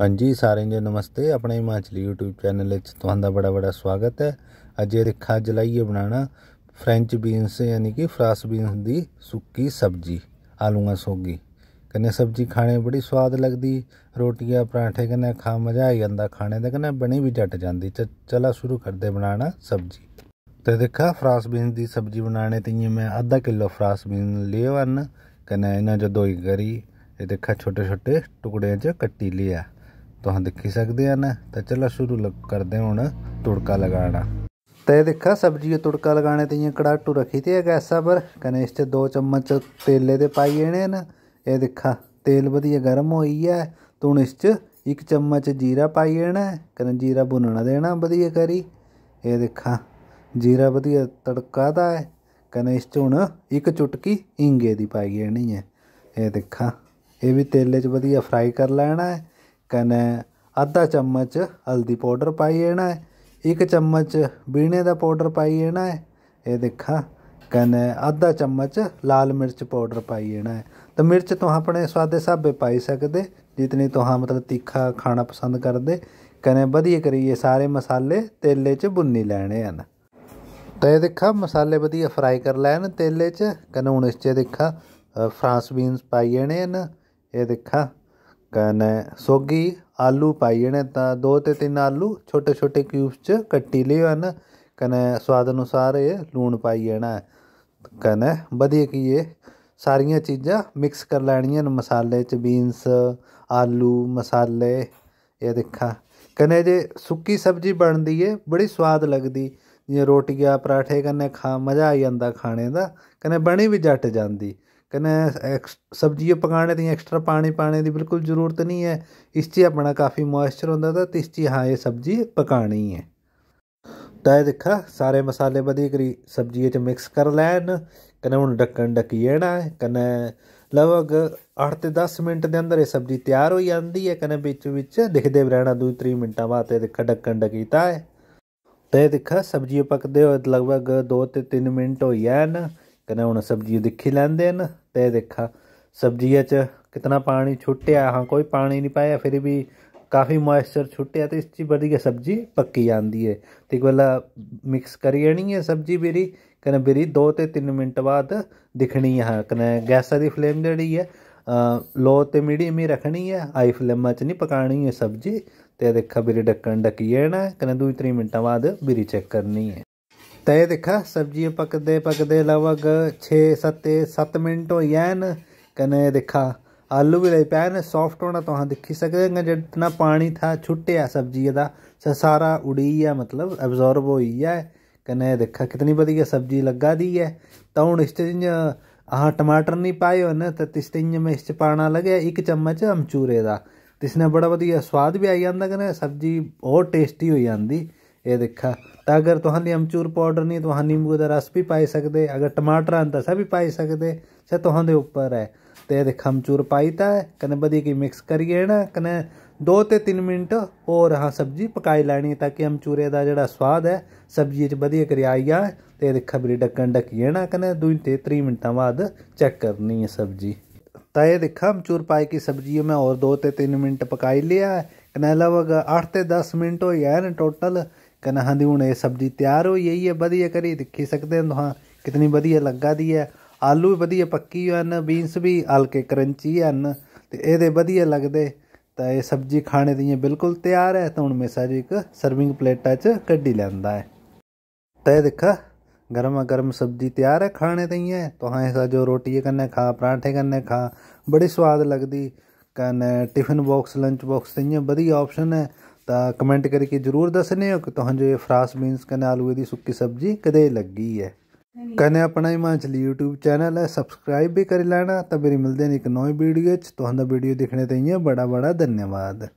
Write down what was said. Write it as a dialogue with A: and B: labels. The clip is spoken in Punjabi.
A: ਹਾਂਜੀ ਸਾਰਿਆਂ ਨੂੰ ਨਮਸਤੇ ਆਪਣੇ ਹਿਮਾਚਲੀ YouTube ਚੈਨਲ ਵਿੱਚ ਤੁਹਾਡਾ ਬੜਾ ਬੜਾ ਸਵਾਗਤ ਹੈ ਅੱਜ ਰਿੱਖਾ ਜਲਾਈਏ ਬਣਾਣਾ ਫ੍ਰੈਂਚ ਬੀਨਸ ਯਾਨੀ ਕਿ ਫਰਾਸ ਬੀਨਸ ਦੀ ਸੁੱਕੀ ਸਬਜੀ ਆਲੂਆਂ ਸੋਗੀ ਕਨੇ ਸਬਜੀ ਖਾਣੇ ਬੜੀ ਸਵਾਦ ਲੱਗਦੀ ਰੋਟੀਆਂ ਪਰਾਂਠੇ ਕਨੇ ਖਾ ਮਜ਼ਾ ਆ ਜਾਂਦਾ ਖਾਣੇ ਦਾ ਕਨੇ ਬਣੀ ਵੀ ਜੱਟ ਜਾਂਦੀ ਚਲਾ ਸ਼ੁਰੂ ਕਰਦੇ ਬਣਾਣਾ ਸਬਜੀ ਤੇ ਦੇਖਾ ਫਰਾਸ ਬੀਨਸ ਦੀ ਸਬਜੀ ਬਣਾਣੇ ਤਈ ਮੈਂ ਅੱਧਾ ਕਿਲੋ ਫਰਾਸ ਬੀਨ ਲਿਓ ਅੰਨ ਕਨੇ ਇਹਨਾਂ ਚ ਦੋਈ ਗਰੀ ਇਹ ਦੇਖਾ ਛੋਟੇ ਛੋਟੇ ਟੁਕੜੇ ਚ ਕੱਟੀ ਲਿਆ ਤੁਸੀਂ ਦੇਖੀ ਸਕਦੇ ਆ ਨਾ ਤਾਂ ਚਲੋ ਸ਼ੁਰੂ ਕਰਦੇ ਹੁਣ ਤੁੜਕਾ ਲਗਾਣਾ ਤੇ ਦੇਖਾ ਸਬਜ਼ੀ ਤੇ ਤੁੜਕਾ ਲਗਾਣੇ ਤੇ ਇਹ ਕੜਾਟੂ ਰੱਖੀ ਤੇ ਗੈਸਾ ਪਰ ਕਨੇਸ ਤੇ ਦੋ ਚਮਚ ਤੇਲੇ ਦੇ ਪਾਈ ਇਹਨੇ ਨਾ ਇਹ ਦੇਖਾ ਤੇਲ ਵਧੀਆ ਗਰਮ ਹੋਈ ਹੈ ਤੁਣ ਇਸ ਚ ਇੱਕ ਚਮਚ ਜੀਰਾ ਪਾਈ ਇਹਨੇ ਕਨ ਜੀਰਾ ਭੁੰਨਣਾ ਦੇਣਾ ਵਧੀਆ ਕਰੀ ਇਹ ਦੇਖਾ ਜੀਰਾ ਵਧੀਆ ਤੜਕਾ ਦਾ ਹੈ ਕਨ ਇਸ ਚ ਹੁਣ 1 ਚੁਟਕੀ ਇੰਗੇ ਦੀ ਪਾਈ ਇਹਨੀ ਹੈ ਇਹ ਦੇਖਾ ਇਹ ਵੀ ਤੇਲੇ ਚ ਵਧੀਆ ਫਰਾਈ ਕਰ ਲੈਣਾ ਹੈ ਕਨ ਅੱਧਾ ਚਮਚ ਹਲਦੀ ਪਾਊਡਰ ਪਾਈ ਲੈਣਾ ਹੈ ਇੱਕ ਚਮਚ ਬੀਨੇ ਦਾ ਪਾਊਡਰ ਪਾਈ ਲੈਣਾ ਹੈ ਇਹ ਦੇਖਾ ਕਨ ਅੱਧਾ ਚਮਚ ਲਾਲ ਮਿਰਚ ਪਾਊਡਰ ਪਾਈ ਲੈਣਾ ਹੈ ਤਾਂ ਮਿਰਚ ਤੁਹਾਂ ਆਪਣੇ ਸਵਾਦ ਦੇ ਹਿਸਾਬੇ ਪਾਈ ਸਕਦੇ ਜਿਤਨੀ ਤੁਹਾਂ ਮਤਲਬ ਤਿੱਖਾ ਖਾਣਾ ਪਸੰਦ ਕਰਦੇ ਕਨ ਵਧੀਆ ਕਰੀਏ ਸਾਰੇ ਮਸਾਲੇ ਤੇਲੇ 'ਚ ਬੁੰਨੀ ਲੈਣੇ ਹਨ ਤੇ ਦੇਖਾ ਮਸਾਲੇ ਵਧੀਆ ਫਰਾਈ ਕਰ ਲੈਣ ਤੇਲੇ 'ਚ ਕਨ ਹੁਣ ਇਸ 'ਚ ਦੇਖਾ ਫਰਾਂਸ ਬੀਨਸ ਪਾਈ ਜਾਣੇ ਹਨ ਇਹ ਦੇਖਾ ਕਨੇ ਸੋਗੀ ਆਲੂ ਪਾਈਣੇ ਤਾਂ ਦੋ ਤੇ ਤਿੰਨ ਆਲੂ ਛੋਟੇ ਛੋਟੇ ਕਿਊਬਸ ਚ ਕੱਟੀ ਲਿਓ ਹਨ ਕਨੇ ਸਵਾਦ ਅਨੁਸਾਰ ਇਹ ਲੂਣ ਪਾਈਣਾ ਕਨੇ ਵਧੀਆ ਕੀ ਇਹ ਸਾਰੀਆਂ ਚੀਜ਼ਾਂ ਮਿਕਸ ਕਰ ਲੈਣੀਆਂ ਨੇ ਮਸਾਲੇ ਚ ਬੀਨਸ ਆਲੂ ਮਸਾਲੇ ਇਹ ਦੇਖਾ ਕਨੇ ਜੇ ਸੁੱਕੀ ਸਬਜ਼ੀ ਬਣਦੀ ਏ ਬੜੀ ਸਵਾਦ ਲੱਗਦੀ ਜੇ ਰੋਟੀਆਂ ਪਰਾਠੇ ਕਨੇ ਖਾ ਮਜ਼ਾ ਆ ਜਾਂਦਾ ਖਾਣੇ ਦਾ ਕਨੇ ਬਣੀ ਵੀ ਜੱਟ ਜਾਂਦੀ ਕਹਿੰਦਾ ਸਬਜ਼ੀ ਪਕਾਣੇ ਦੀ ਐਕਸਟਰਾ ਪਾਣੀ ਪਾਣੇ ਦੀ ਬਿਲਕੁਲ ਜ਼ਰੂਰਤ ਨਹੀਂ ਹੈ ਇਸ ਤੇ ਆਪਣਾ ਕਾਫੀ ਮੋਇਸਚਰ ਹੁੰਦਾ ਤਾਂ ਇਸ 'ਚ ਹਾਂ ਇਹ ਸਬਜ਼ੀ ਪਕਾਣੀ ਹੈ ਤਾਂ ਇਹ ਦੇਖਾ ਸਾਰੇ ਮਸਾਲੇ ਵਧੀਆ ਕਰੀ ਸਬਜ਼ੀ 'ਚ ਮਿਕਸ ਕਰ ਲੈਣ ਕਹਿੰਦਾ ਹੁਣ ਢੱਕਣ ਢਕੀਣਾ ਕਹਿੰਦਾ ਲਗਭਗ 8 ਤੇ 10 ਮਿੰਟ ਦੇ ਅੰਦਰ ਇਹ ਸਬਜ਼ੀ ਤਿਆਰ ਹੋ ਜਾਂਦੀ ਹੈ ਕਹਿੰਦਾ ਵਿੱਚ ਵਿੱਚ ਦਿਖਦੇ ਰਹਿਣਾ 2-3 ਮਿੰਟਾਂ ਬਾਅਦ ਇਹ ਦੇਖਾ ਢੱਕਣ ਢਕੀਤਾ ਹੈ ਤੇ ਦੇਖਾ ਸਬਜ਼ੀ ਪੱਕਦੇ ਹੋਏ ਲਗਭਗ 2 ਤੇ 3 ਮਿੰਟ ਹੋਈ ਹੈ ਨਾ ਕਹਿੰਦਾ ਹੁਣ ਸਬਜ਼ੀ ਦੇਖੀ ਲੈਂਦੇ ਹਨ ਤੇ ਦੇਖਾ ਸਬਜ਼ੀਆਂ 'ਚ ਕਿਤਨਾ ਪਾਣੀ ਛੁੱਟਿਆ ਹਾਂ ਕੋਈ ਪਾਣੀ ਨਹੀਂ ਪਾਇਆ ਫਿਰ ਵੀ ਕਾਫੀ ਮੋਇਸਚਰ ਛੁੱਟਿਆ ਤੇ ਇਸ ਚੀ ਵਧੀਆ ਸਬਜ਼ੀ ਪੱਕੀ ਜਾਂਦੀ ਹੈ ਤੇ ਕੋਲਾ ਮਿਕਸ ਕਰੀ ਜਾਣੀ ਹੈ ਸਬਜ਼ੀ ਬੇਰੀ ਕਹਿੰਦਾ ਬੇਰੀ 2 ਤੇ 3 ਮਿੰਟ ਬਾਅਦ ਦਿਖਣੀ ਹੈ ਕਹਿੰਦਾ ਗੈਸ ਦੀ ਫਲੇਮ ਜਿਹੜੀ ਹੈ ਲੋ ਤੇ ਮੀਡੀਅਮ ਹੀ ਰੱਖਣੀ ਹੈ ਹਾਈ ਫਲੇਮ 'ਚ ਨਹੀਂ ਪਕਾਣੀ ਹੈ ਸਬਜ਼ੀ ਤੇ ਦੇਖਾ ਬੇਰੀ ਢੱਕਣ ਢੱਕੀ ਜਾਣਾ ਕਹਿੰਦਾ 2-3 ਮਿੰਟਾਂ ਬਾਅਦ ਬੇਰੀ ਚੈੱਕ ਕਰਨੀ ਹੈ ਤੇ ਇਹ ਦੇਖਾ ਸਬਜ਼ੀ ਪੱਕਦੇ ਪੱਕਦੇ ਲਗਭਗ 6 7 7 ਮਿੰਟ ਹੋ ਨ ਕਨੇ ਦੇਖਾ ਆਲੂ ਵੀ ਲੈ ਪਿਆ ਨੇ ਸੌਫਟ ਹੋਣਾ ਤੁਹਾਂ ਦੇਖੀ ਸਕਦੇ ਹੋ ਜਿੰਨਾ ਪਾਣੀ ਥਾ ਛੁੱਟਿਆ ਸਬਜ਼ੀ ਦਾ ਸਾਰਾ ਉੜੀ ਆ ਮਤਲਬ ਐਬਜ਼ਾਰਬ ਹੋਈ ਆ ਕਨੇ ਦੇਖਾ ਕਿਤਨੀ ਵਧੀਆ ਸਬਜ਼ੀ ਲੱਗਾ ਦੀ ਹੈ ਤਾਂ ਹੁਣ ਇਸ ਤੇ ਆਹ ਟਮਾਟਰ ਨਹੀਂ ਪਾਇਓ ਨਾ ਤਾਂ ਤਿਸ ਤੇ ਮੈਂ ਇਸ ਚ ਪਾਣਾ ਲਗਿਆ ਇੱਕ ਚਮਚ ਅਮਚੂਰੇ ਦਾ ਤਿਸ ਨੇ ਬੜਾ ਵਧੀਆ ਸਵਾਦ ਵੀ ਆਈ ਜਾਂਦਾ ਕਨੇ ਸਬਜ਼ੀ ਬਹੁਤ ਟੇਸਟੀ ਹੋ ਜਾਂਦੀ ਇਹ ਦੇਖਾ ਤਾਂ ਅਗਰ ਤੁਹਾਨੂੰ ਅਮਚੂਰ ਪਾਊਡਰ ਨਹੀਂ ਤਾਂ ਤੁਹਾਨੂੰ ਨਿੰਬੂ ਦਾ ਰਸ ਵੀ ਪਾਈ ਸਕਦੇ ਅਗਰ ਟਮਾਟਰਾਂ ਦਾ ਸਭ ਵੀ ਪਾਈ ਸਕਦੇ ਸੇ ਤੁਹਾਡੇ ਉੱਪਰ ਹੈ ਤੇ ਇਹ ਦੇਖਾ ਅਮਚੂਰ ਪਾਈਤਾ ਹੈ ਕਨੇ ਬਦੀ ਕੀ ਮਿਕਸ ਕਰੀਏ ਨਾ ਕਨੇ 2 ਤੇ 3 ਮਿੰਟ ਹੋਰ ਹਾਂ ਸਬਜੀ ਪਕਾਈ ਲੈਣੀ ਤਾਂ ਕਿ ਅਮਚੂਰੇ ਦਾ ਜਿਹੜਾ ਸਵਾਦ ਹੈ ਸਬਜੀ ਚ ਵਧੀਆ ਕਰ ਆਈ ਕਰਿਆਈਆ ਤੇ ਇਹ ਦੇਖਾ ਬਰੀ ਢੱਕਣ ਢੱਕੀਏ ਨਾ ਕਨੇ 2 ਤੇ 3 ਮਿੰਟਾਂ ਬਾਅਦ ਚੈੱਕ ਕਰਨੀ ਹੈ ਸਬਜੀ ਤਾਂ ਇਹ ਦੇਖਾ ਅਮਚੂਰ ਪਾਈ ਕੀ ਸਬਜੀ ਮੈਂ ਹੋਰ 2 ਤੇ 3 ਮਿੰਟ ਪਕਾਈ ਲਿਆ ਕਨੇ ਲਗਭਗ 8 ਤੇ 10 ਮਿੰਟ ਹੋਈ ਹੈ ਨਾ ਟੋਟਲ कन हंदी हूँ ये सब्जी तैयार हो होई है वधिया करी दिक्खी सकदे हो तुस कितनी वधिया लग्गा दी ऐ आलू भी वधिया पक्की हैन बीन्स बी हल्के क्रंची हैं ते एह्दे वधिया लगदे तां एह् सब्जी खाने दी बिल्कुल तैयार है तो हून मैं सारी इक सर्विंग प्लेटा च कड्ढी है तो यह दिक्खा गर्मा गर्म सब्जी तैयार है खाने ताईं ऐ तुसें सॼो रोटीअ कन्नै खा परांठे कन्नै खा बड़ी स्वाद लगदी कन्नै टिफिन बॉक्स लंच बॉक्स इ'यां बधिया ऑप्शन ऐ ਤਾਂ ਕਮੈਂਟ ਕਰਕੇ ਜਰੂਰ ਦੱਸਣਿਓ ਕਿ ਤੁਹਾਨੂੰ ਇਹ ਫਰਾਸ ਬੀਨਸ ਕਨੇ ਆਲੂਏ ਦੀ ਸੁੱਕੀ ਸਬਜ਼ੀ ਕਦੇ ਲੱਗੀ ਹੈ ਕਨੇ ਆਪਣਾ ਹੀ ਹਿਮਾਚਲੀ YouTube ਚੈਨਲ ਹੈ ਸਬਸਕ੍ਰਾਈਬ ਵੀ ਕਰ ਲੈਣਾ ਤਾਂ ਮੇਰੀ ਮਿਲਦੇ ਨੇ ਇੱਕ ਨਵੀਂ ਵੀਡੀਓ ਚ ਤੁਹਾਨੂੰ ਦਾ ਵੀਡੀਓ ਦੇਖਣੇ ਤੇ ਹੀ ਬੜਾ ਬੜਾ ਧੰਨਵਾਦ